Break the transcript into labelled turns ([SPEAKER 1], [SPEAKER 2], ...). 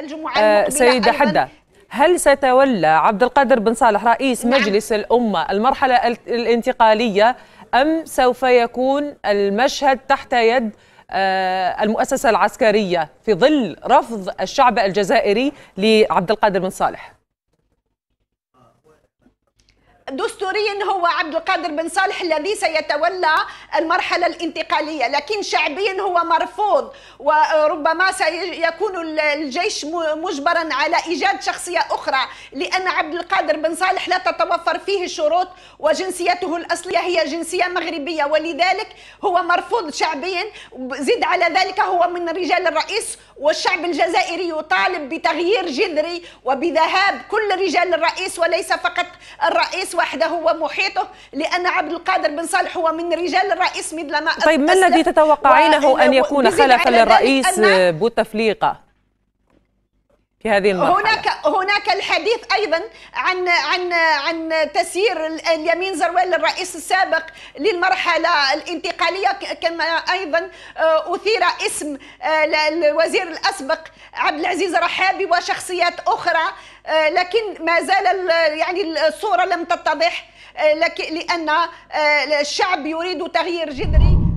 [SPEAKER 1] الجمعة آه، سيدة حدة
[SPEAKER 2] هل سيتولى عبد القادر بن صالح رئيس نعم. مجلس الأمة المرحلة الانتقالية أم سوف يكون المشهد تحت يد آه، المؤسسة العسكرية في ظل رفض الشعب الجزائري لعبد القادر بن صالح
[SPEAKER 1] دستوريا هو عبد القادر بن صالح الذي سيتولى المرحلة الانتقالية لكن شعبيا هو مرفوض وربما سيكون الجيش مجبرا على إيجاد شخصية أخرى لأن عبد القادر بن صالح لا تتوفر فيه الشروط وجنسيته الأصلية هي جنسية مغربية ولذلك هو مرفوض شعبيا زد على ذلك هو من رجال الرئيس والشعب الجزائري يطالب بتغيير جذري وبذهاب كل رجال الرئيس وليس فقط الرئيس وحده محيطه لأن عبد القادر بن صالح هو من رجال الرئيس مثل ما طيب ما الذي تتوقعينه أن يكون خلفا للرئيس
[SPEAKER 2] بوتفليقة؟ في هذه المرحلة
[SPEAKER 1] هناك هناك الحديث ايضا عن عن عن تسيير اليمين زروال الرئيس السابق للمرحلة الانتقالية كما ايضا آه، اثير اسم آه، الوزير الاسبق عبد العزيز رحابي وشخصيات اخرى آه، لكن ما زال يعني الصورة لم تتضح لان الشعب يريد تغيير جذري